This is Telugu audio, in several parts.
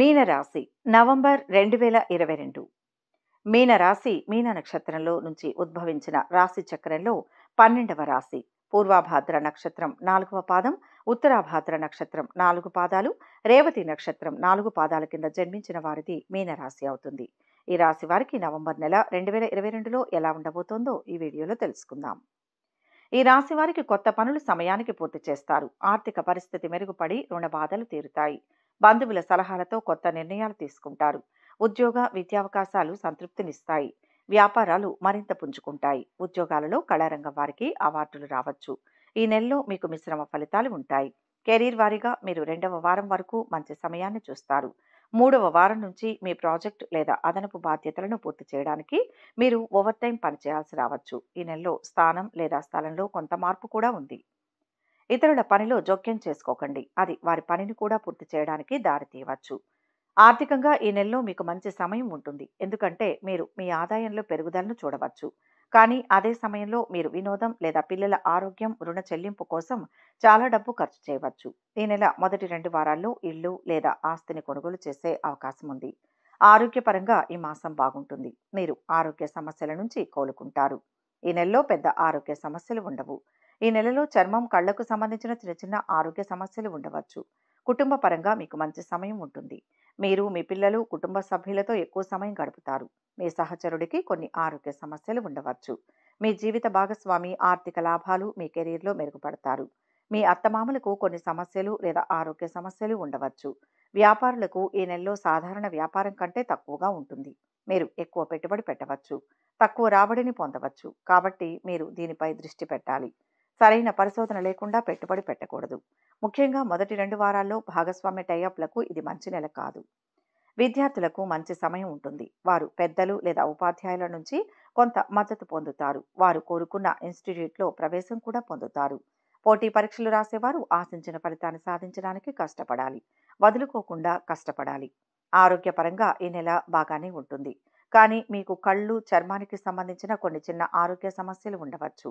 మీనరాశి నవంబర్ రెండు వేల ఇరవై రెండు మీనరాశి మీన నక్షత్రంలో నుంచి ఉద్భవించిన రాశి చక్రంలో పన్నెండవ రాశి పూర్వాభాద్ర నక్షత్రం నాలుగవ పాదం ఉత్తరాభాద్ర నక్షత్రం నాలుగు పాదాలు రేవతి నక్షత్రం నాలుగు పాదాల కింద జన్మించిన వారిది మీనరాశి అవుతుంది ఈ రాశి వారికి నవంబర్ నెల రెండు వేల ఇరవై రెండులో ఎలా ఉండబోతోందో ఈ వీడియోలో తెలుసుకుందాం ఈ రాశి వారికి కొత్త పనులు సమయానికి పూర్తి చేస్తారు ఆర్థిక పరిస్థితి మెరుగుపడి రుణ బాధలు తీరుతాయి బంధువుల సలహాలతో కొత్త నిర్ణయాలు తీసుకుంటారు ఉద్యోగ విద్యావకాశాలు సంతృప్తినిస్తాయి వ్యాపారాలు మరింత పుంజుకుంటాయి ఉద్యోగాలలో కళారంగం వారికి అవార్డులు రావచ్చు ఈ నెలలో మీకు మిశ్రమ ఫలితాలు ఉంటాయి కెరీర్ వారిగా మీరు రెండవ వారం వరకు మంచి సమయాన్ని చూస్తారు మూడవ వారం నుంచి మీ ప్రాజెక్ట్ లేదా అదనపు బాధ్యతలను పూర్తి చేయడానికి మీరు ఓవర్ టైం పనిచేయాల్సి రావచ్చు ఈ నెలలో స్థానం లేదా స్థలంలో కొంత మార్పు కూడా ఉంది ఇతరుల పనిలో జోక్యం చేసుకోకండి అది వారి పనిని కూడా పూర్తి చేయడానికి దారితీయవచ్చు ఆర్థికంగా ఈ నెలలో మీకు మంచి సమయం ఉంటుంది ఎందుకంటే మీరు మీ ఆదాయంలో పెరుగుదలను చూడవచ్చు కానీ అదే సమయంలో మీరు వినోదం లేదా పిల్లల ఆరోగ్యం రుణ చెల్లింపు కోసం చాలా డబ్బు ఖర్చు చేయవచ్చు ఈ నెల మొదటి రెండు వారాల్లో ఇల్లు లేదా ఆస్తిని కొనుగోలు చేసే అవకాశం ఉంది ఆరోగ్యపరంగా ఈ మాసం బాగుంటుంది మీరు ఆరోగ్య సమస్యల నుంచి కోలుకుంటారు ఈ నెలలో పెద్ద ఆరోగ్య సమస్యలు ఉండవు ఈ నెలలో చర్మం కళ్లకు సంబంధించిన చిన్న చిన్న ఆరోగ్య సమస్యలు ఉండవచ్చు కుటుంబ పరంగా మీకు మంచి సమయం ఉంటుంది మీరు మీ పిల్లలు కుటుంబ సభ్యులతో ఎక్కువ సమయం గడుపుతారు మీ సహచరుడికి కొన్ని ఆరోగ్య సమస్యలు ఉండవచ్చు మీ జీవిత భాగస్వామి ఆర్థిక లాభాలు మీ కెరీర్లో మెరుగుపడతారు మీ అత్తమామలకు కొన్ని సమస్యలు లేదా ఆరోగ్య సమస్యలు ఉండవచ్చు వ్యాపారులకు ఈ నెలలో సాధారణ వ్యాపారం కంటే తక్కువగా ఉంటుంది మీరు ఎక్కువ పెట్టుబడి పెట్టవచ్చు తక్కువ రాబడిని పొందవచ్చు కాబట్టి మీరు దీనిపై దృష్టి పెట్టాలి సరైన పరిశోధన లేకుండా పెట్టుబడి పెట్టకూడదు ముఖ్యంగా మొదటి రెండు వారాల్లో భాగస్వామ్య టైఅప్లకు ఇది మంచి నెల కాదు విద్యార్థులకు మంచి సమయం ఉంటుంది వారు పెద్దలు లేదా ఉపాధ్యాయుల నుంచి కొంత మద్దతు పొందుతారు వారు కోరుకున్న ఇన్స్టిట్యూట్లో ప్రవేశం కూడా పొందుతారు పోటీ పరీక్షలు రాసేవారు ఆశించిన ఫలితాన్ని సాధించడానికి కష్టపడాలి వదులుకోకుండా కష్టపడాలి ఆరోగ్యపరంగా ఈ నెల బాగానే ఉంటుంది కానీ మీకు కళ్ళు చర్మానికి సంబంధించిన కొన్ని చిన్న ఆరోగ్య సమస్యలు ఉండవచ్చు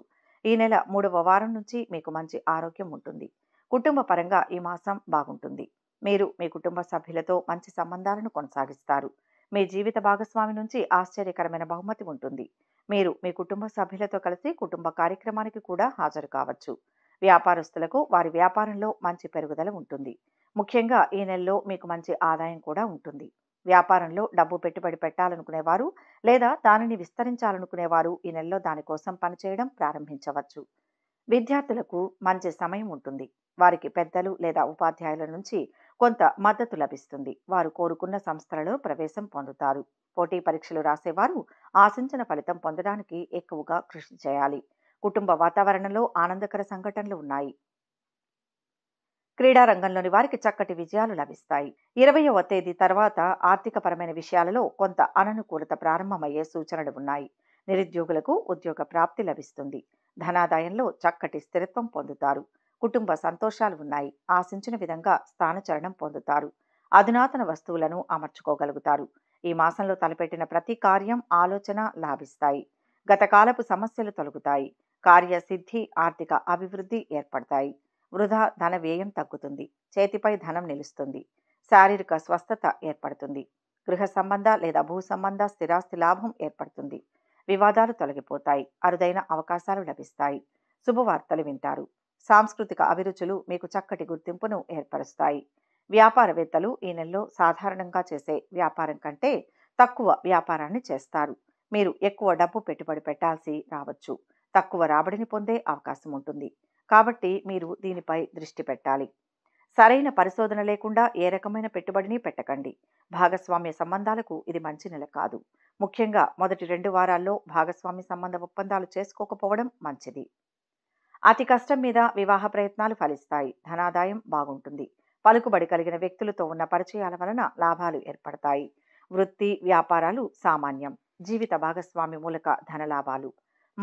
ఈ నెల మూడవ వారం నుంచి మీకు మంచి ఆరోగ్యం ఉంటుంది కుటుంబ పరంగా ఈ మాసం బాగుంటుంది మీరు మీ కుటుంబ సభ్యులతో మంచి సంబంధాలను కొనసాగిస్తారు మీ జీవిత భాగస్వామి నుంచి ఆశ్చర్యకరమైన బహుమతి ఉంటుంది మీరు మీ కుటుంబ సభ్యులతో కలిసి కుటుంబ కార్యక్రమానికి కూడా హాజరు కావచ్చు వ్యాపారస్తులకు వారి వ్యాపారంలో మంచి పెరుగుదల ఉంటుంది ముఖ్యంగా ఈ నెలలో మీకు మంచి ఆదాయం కూడా ఉంటుంది వ్యాపారంలో డబ్బు పెట్టుబడి పెట్టాలనుకునేవారు లేదా దానిని విస్తరించాలనుకునేవారు ఈ నెలలో దానికోసం పనిచేయడం ప్రారంభించవచ్చు విద్యార్థులకు మంచి సమయం ఉంటుంది వారికి పెద్దలు లేదా ఉపాధ్యాయుల నుంచి కొంత మద్దతు లభిస్తుంది వారు కోరుకున్న సంస్థలలో ప్రవేశం పొందుతారు పోటీ పరీక్షలు రాసేవారు ఆశించిన ఫలితం పొందడానికి ఎక్కువగా కృషి చేయాలి కుటుంబ వాతావరణంలో ఆనందకర సంఘటనలు ఉన్నాయి క్రీడారంగంలోని వారికి చక్కటి విజయాలు లభిస్తాయి ఇరవయవ తేదీ తర్వాత ఆర్థికపరమైన విషయాలలో కొంత అననుకూలత ప్రారంభమయ్యే సూచనలు ఉన్నాయి నిరుద్యోగులకు ఉద్యోగ ప్రాప్తి లభిస్తుంది ధనాదాయంలో చక్కటి స్థిరత్వం పొందుతారు కుటుంబ సంతోషాలు ఉన్నాయి ఆశించిన విధంగా స్థానచరణం పొందుతారు అధునాతన వస్తువులను అమర్చుకోగలుగుతారు ఈ మాసంలో తలపెట్టిన ప్రతి కార్యం ఆలోచన లాభిస్తాయి గతకాలపు సమస్యలు తొలగుతాయి కార్యసిద్ధి ఆర్థిక అభివృద్ధి ఏర్పడతాయి వృధా ధన వ్యయం తగ్గుతుంది చేతిపై ధనం నిలుస్తుంది శారీరక స్వస్థత ఏర్పడుతుంది గృహ సంబంధ లేదా భూ సంబంధ స్థిరాస్తి లాభం ఏర్పడుతుంది వివాదాలు తొలగిపోతాయి అరుదైన అవకాశాలు లభిస్తాయి శుభవార్తలు వింటారు సాంస్కృతిక అభిరుచులు మీకు చక్కటి గుర్తింపును ఏర్పరుస్తాయి వ్యాపారవేత్తలు ఈ నెలలో సాధారణంగా చేసే వ్యాపారం కంటే తక్కువ వ్యాపారాన్ని చేస్తారు మీరు ఎక్కువ డబ్బు పెట్టుబడి పెట్టాల్సి రావచ్చు తక్కువ రాబడిని పొందే అవకాశం ఉంటుంది కాబట్టి మీరు దీనిపై దృష్టి పెట్టాలి సరైన పరిశోధన లేకుండా ఏ రకమైన పెట్టుబడిని పెట్టకండి భాగస్వామ్య సంబంధాలకు ఇది మంచి నెల కాదు ముఖ్యంగా మొదటి రెండు వారాల్లో భాగస్వామ్య సంబంధ ఒప్పందాలు చేసుకోకపోవడం మంచిది అతి కష్టం మీద వివాహ ప్రయత్నాలు ఫలిస్తాయి ధనాదాయం బాగుంటుంది పలుకుబడి కలిగిన వ్యక్తులతో ఉన్న పరిచయాల వలన లాభాలు ఏర్పడతాయి వృత్తి వ్యాపారాలు సామాన్యం జీవిత భాగస్వామి మూలక ధనలాభాలు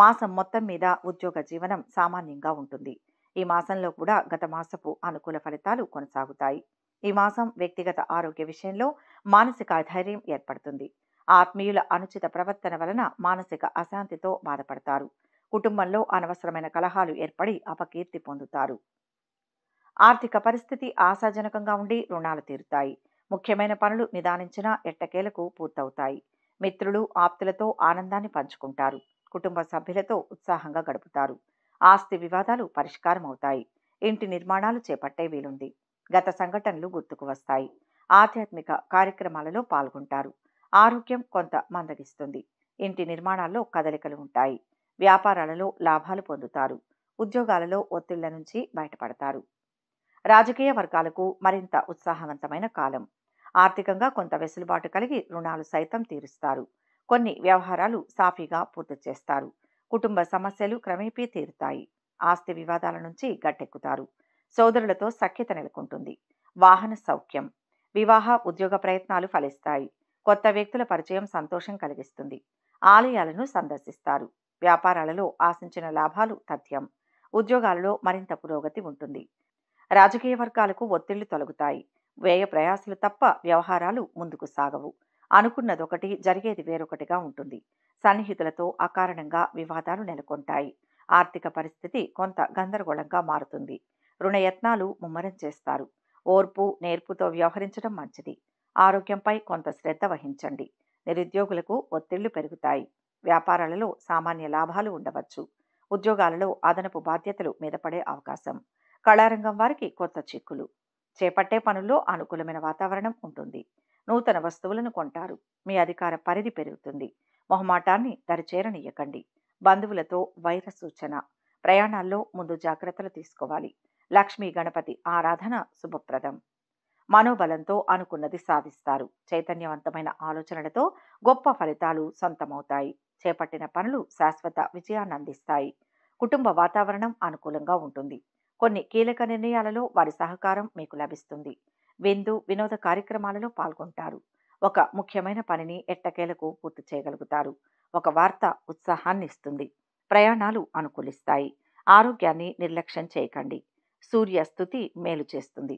మాసం మొత్తం మీద ఉద్యోగ జీవనం సామాన్యంగా ఉంటుంది ఈ మాసంలో కూడా గత మాసపు అనుకూల ఫలితాలు కొనసాగుతాయి ఈ మాసం వ్యక్తిగత ఆరోగ్య విషయంలో మానసిక ధైర్యం ఏర్పడుతుంది ఆత్మీయుల అనుచిత ప్రవర్తన వలన మానసిక అశాంతితో బాధపడతారు కుటుంబంలో అనవసరమైన కలహాలు ఏర్పడి అపకీర్తి పొందుతారు ఆర్థిక పరిస్థితి ఆశాజనకంగా ఉండి రుణాలు తీరుతాయి ముఖ్యమైన పనులు నిదానించినా ఎట్టకేలకు పూర్తవుతాయి మిత్రులు ఆప్తులతో ఆనందాన్ని పంచుకుంటారు కుటుంబ సభ్యులతో ఉత్సాహంగా గడుపుతారు ఆస్తి వివాదాలు పరిష్కారం అవుతాయి ఇంటి నిర్మాణాలు చేపట్టే వీలుంది గత సంఘటనలు గుర్తుకు వస్తాయి ఆధ్యాత్మిక కార్యక్రమాలలో పాల్గొంటారు ఆరోగ్యం కొంత మందగిస్తుంది ఇంటి నిర్మాణాల్లో కదలికలు ఉంటాయి వ్యాపారాలలో లాభాలు పొందుతారు ఉద్యోగాలలో ఒత్తిళ్ల నుంచి బయటపడతారు రాజకీయ వర్గాలకు మరింత ఉత్సాహవంతమైన కాలం ఆర్థికంగా కొంత వెసులుబాటు కలిగి రుణాలు సైతం తీరుస్తారు కొన్ని వ్యవహారాలు సాఫీగా పూర్తి చేస్తారు కుటుంబ సమస్యలు క్రమేపీ తీరుతాయి ఆస్తి వివాదాల నుంచి గట్టెక్కుతారు సోదరులతో సఖ్యత నెలకొంటుంది వాహన సౌఖ్యం వివాహ ఉద్యోగ ప్రయత్నాలు ఫలిస్తాయి కొత్త వ్యక్తుల పరిచయం సంతోషం కలిగిస్తుంది ఆలయాలను సందర్శిస్తారు వ్యాపారాలలో ఆశించిన లాభాలు తథ్యం ఉద్యోగాలలో మరింత పురోగతి ఉంటుంది రాజకీయ వర్గాలకు ఒత్తిళ్లు తొలగుతాయి వ్యయ ప్రయాసలు తప్ప వ్యవహారాలు ముందుకు సాగవు అనుకున్నది ఒకటి జరిగేది వేరొకటిగా ఉంటుంది సన్నిహితులతో అకారణంగా వివాదాలు నెలకొంటాయి ఆర్థిక పరిస్థితి కొంత గందరగోళంగా మారుతుంది రుణయత్నాలు ముమ్మరం చేస్తారు ఓర్పు నేర్పుతో వ్యవహరించడం మంచిది ఆరోగ్యంపై కొంత శ్రద్ధ వహించండి నిరుద్యోగులకు ఒత్తిళ్లు పెరుగుతాయి వ్యాపారాలలో సామాన్య లాభాలు ఉండవచ్చు ఉద్యోగాలలో అదనపు బాధ్యతలు మీద పడే అవకాశం కళారంగం వారికి కొత్త చిక్కులు చేపట్టే పనుల్లో అనుకూలమైన వాతావరణం ఉంటుంది నూతన వస్తువులను కొంటారు మీ అధికార పరిధి పెరుగుతుంది మొహమాటాన్ని దరిచేరనియ్యకండి బంధువులతో వైర సూచన ప్రయాణాల్లో ముందు జాగ్రత్తలు తీసుకోవాలి లక్ష్మీ గణపతి ఆరాధన శుభప్రదం మనోబలంతో అనుకున్నది సాధిస్తారు చైతన్యవంతమైన ఆలోచనలతో గొప్ప ఫలితాలు సొంతమవుతాయి చేపట్టిన పనులు శాశ్వత విజయాన్ని అందిస్తాయి కుటుంబ వాతావరణం అనుకూలంగా ఉంటుంది కొన్ని కీలక నిర్ణయాలలో వారి సహకారం మీకు లభిస్తుంది విందు వినోద కార్యక్రమాలలో పాల్గొంటారు ఒక ముఖ్యమైన పనిని ఎట్టకేలకు పూర్తి చేయగలుగుతారు ఒక వార్త ఉత్సాహాన్ని ఇస్తుంది ప్రయాణాలు అనుకూలిస్తాయి ఆరోగ్యాన్ని నిర్లక్ష్యం చేయకండి సూర్యస్థుతి మేలు చేస్తుంది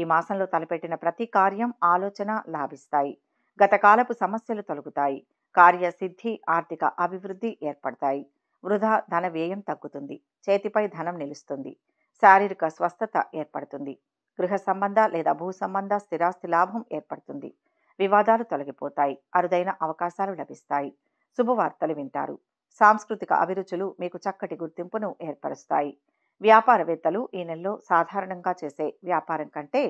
ఈ మాసంలో తలపెట్టిన ప్రతి కార్యం ఆలోచన లాభిస్తాయి గతకాలపు సమస్యలు తొలగుతాయి కార్యసిద్ధి ఆర్థిక అభివృద్ధి ఏర్పడతాయి వృధా ధన వ్యయం తగ్గుతుంది చేతిపై ధనం నిలుస్తుంది శారీరక స్వస్థత ఏర్పడుతుంది గృహ సంబంధ లేదా భూ సంబంధ స్థిరాస్తి లాభం ఏర్పడుతుంది వివాదాలు తొలగిపోతాయి అరుదైన అవకాశాలు లభిస్తాయి శుభవార్తలు వింటారు సాంస్కృతిక అభిరుచులు మీకు చక్కటి గుర్తింపును ఏర్పరుస్తాయి వ్యాపారవేత్తలు ఈ నెలలో సాధారణంగా చేసే వ్యాపారం కంటే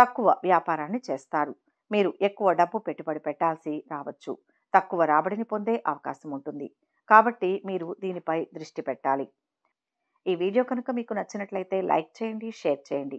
తక్కువ వ్యాపారాన్ని చేస్తారు మీరు ఎక్కువ డబ్బు పెట్టుబడి పెట్టాల్సి రావచ్చు తక్కువ రాబడిని పొందే అవకాశం ఉంటుంది కాబట్టి మీరు దీనిపై దృష్టి పెట్టాలి ఈ వీడియో కనుక మీకు నచ్చినట్లయితే లైక్ చేయండి షేర్ చేయండి